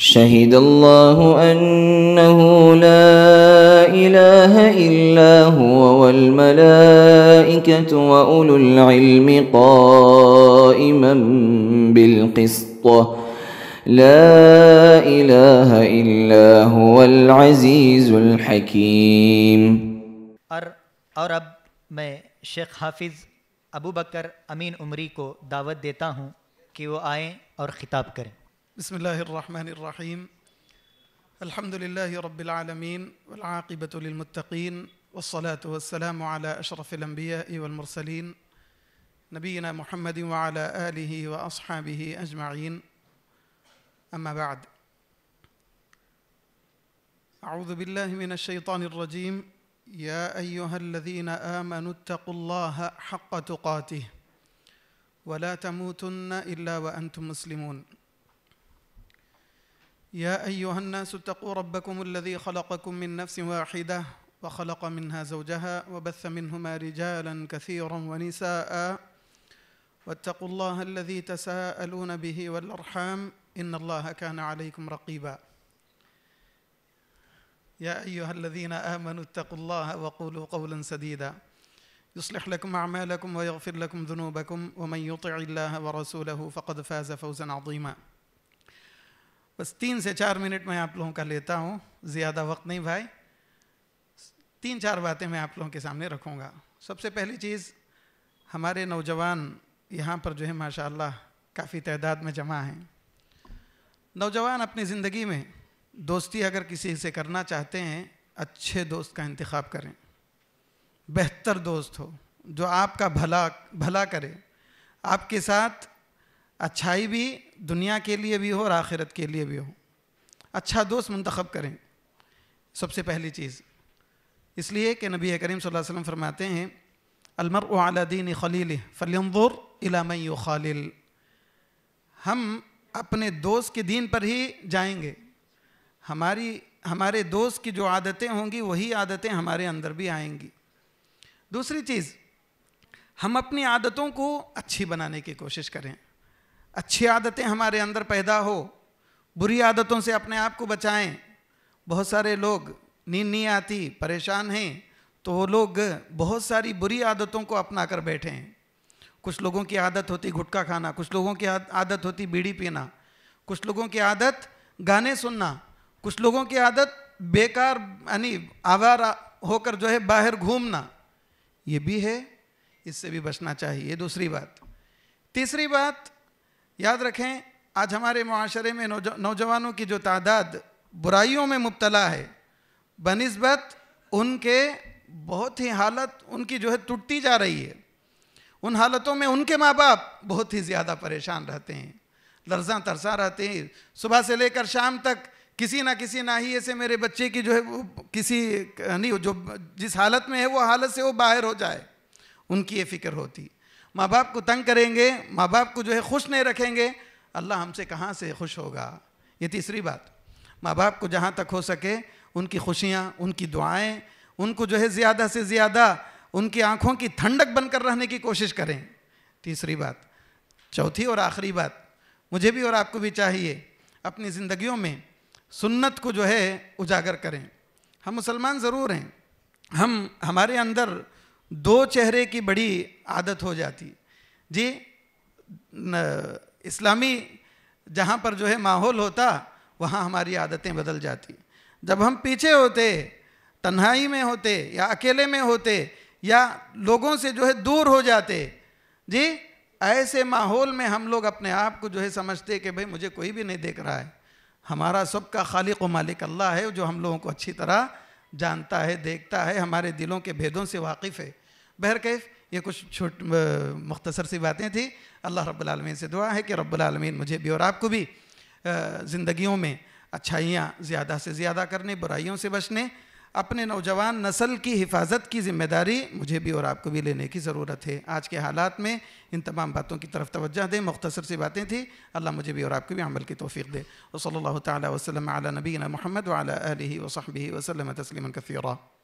شهد الله أنه لا إله إلا هو والملائكة وأولو العلم قائما بالقسط لا إله إلا هو العزيز الحكيم اور اب میں شیخ حافظ ابو بکر امین عمری کو دعوت دیتا ہوں کہ وہ آئیں اور خطاب کریں بسم الله الرحمن الرحيم الحمد لله رب العالمين والعاقبة للمتقين والصلاة والسلام على أشرف الأنبياء والمرسلين نبينا محمد وعلى آله وأصحابه أجمعين أما بعد أعوذ بالله من الشيطان الرجيم يا أيها الذين آمنوا اتقوا الله حق تقاته ولا تموتن إلا وأنتم مسلمون يا ايها الناس اتقوا ربكم الذي خلقكم من نفس واحده وخلق منها زوجها وبث منهما رجالا كثيرا ونساء واتقوا الله الذي تساءلون به والارحام ان الله كان عليكم رقيبا يا ايها الذين امنوا اتقوا الله وقولوا قولا سديدا يصلح لكم اعمالكم ويغفر لكم ذنوبكم ومن يطع الله ورسوله فقد فاز فوزا عظيما बस तीन से चार मिनट में आप लोगों का लेता हूँ ज़्यादा वक्त नहीं भाई तीन चार बातें मैं आप लोगों के सामने रखूँगा सबसे पहली चीज़ हमारे नौजवान यहाँ पर जो है माशाल्लाह काफ़ी तादाद में जमा हैं नौजवान अपनी ज़िंदगी में दोस्ती अगर किसी से करना चाहते हैं अच्छे दोस्त का इंतखब करें बेहतर दोस्त हो जो आपका भला भला करे आपके साथ अच्छाई भी दुनिया के लिए भी हो और आखिरत के लिए भी हो अच्छा दोस्त मंतखब करें सबसे पहली चीज़ इसलिए कि नबी करीम सल्लल्लाहु अलैहि वसल्लम फरमाते हैं अलमर आलादीन खलील फलमदुर इलामय खालिल हम अपने दोस्त के दीन पर ही जाएंगे हमारी हमारे दोस्त की जो आदतें होंगी वही आदतें हमारे अंदर भी आएंगी दूसरी चीज़ हम अपनी आदतों को अच्छी बनाने की कोशिश करें अच्छी आदतें हमारे अंदर पैदा हो बुरी आदतों से अपने आप को बचाएं बहुत सारे लोग नींद नहीं आती परेशान हैं तो वो लोग बहुत सारी बुरी आदतों को अपना कर बैठे हैं कुछ लोगों की आदत होती गुटखा खाना कुछ लोगों की आदत होती बीड़ी पीना कुछ लोगों की आदत गाने सुनना कुछ लोगों की आदत बेकार यानी आवारा होकर जो है बाहर घूमना ये भी है इससे भी बचना चाहिए दूसरी बात तीसरी बात याद रखें आज हमारे माशरे में नौजवानों की जो तादाद बुराइयों में मुबतला है बनस्बत उनके बहुत ही हालत उनकी जो है टूटती जा रही है उन हालतों में उनके माँ बाप बहुत ही ज़्यादा परेशान रहते हैं लर्जा तरसा रहते हैं सुबह से लेकर शाम तक किसी ना किसी नाही से मेरे बच्चे की जो है वो किसी नहीं जो जिस हालत में है वो हालत से वो बाहर हो जाए उनकी ये फिक्र होती माँ बाप को तंग करेंगे माँ बाप को जो है खुश नहीं रखेंगे अल्लाह हमसे कहाँ से खुश होगा ये तीसरी बात माँ बाप को जहाँ तक हो सके उनकी खुशियाँ उनकी दुआएँ उनको जो है ज़्यादा से ज़्यादा उनकी आँखों की ठंडक बनकर रहने की कोशिश करें तीसरी बात चौथी और आखिरी बात मुझे भी और आपको भी चाहिए अपनी ज़िंदगियों में सुन्नत को जो है उजागर करें हम मुसलमान ज़रूर हैं हम हमारे अंदर दो चेहरे की बड़ी आदत हो जाती जी न, इस्लामी जहाँ पर जो है माहौल होता वहाँ हमारी आदतें बदल जाती जब हम पीछे होते तन्हाई में होते या अकेले में होते या लोगों से जो है दूर हो जाते जी ऐसे माहौल में हम लोग अपने आप को जो है समझते कि भाई मुझे कोई भी नहीं देख रहा है हमारा सबका खालिक व मालिक अल्लाह है जो हम लोगों को अच्छी तरह जानता है देखता है हमारे दिलों के भेदों से वाकिफ़ है बहर कैफ़ ये कुछ छोट मुख्तसर सी बातें थी अल्लाह रब्लमीन से दुआ है कि रब्बालमीन मुझे भी और आपको भी ज़िंदगियों में अच्छाइयाँ ज़्यादा से ज़्यादा करने बुराइयों से बचने अपने नौजवान नस्ल की हिफाजत की जिम्मेदारी मुझे भी और आपको भी लेने की ज़रूरत है आज के हालात में इन तमाम बातों की तरफ तोज्जा दें मुख्तसर सी बातें थी अल्लाह मुझे भी और आपको भी अमल की तोफ़ी दे वसल वसलम नबी महमद वाली वसम वसलम तसलीम कफ़ी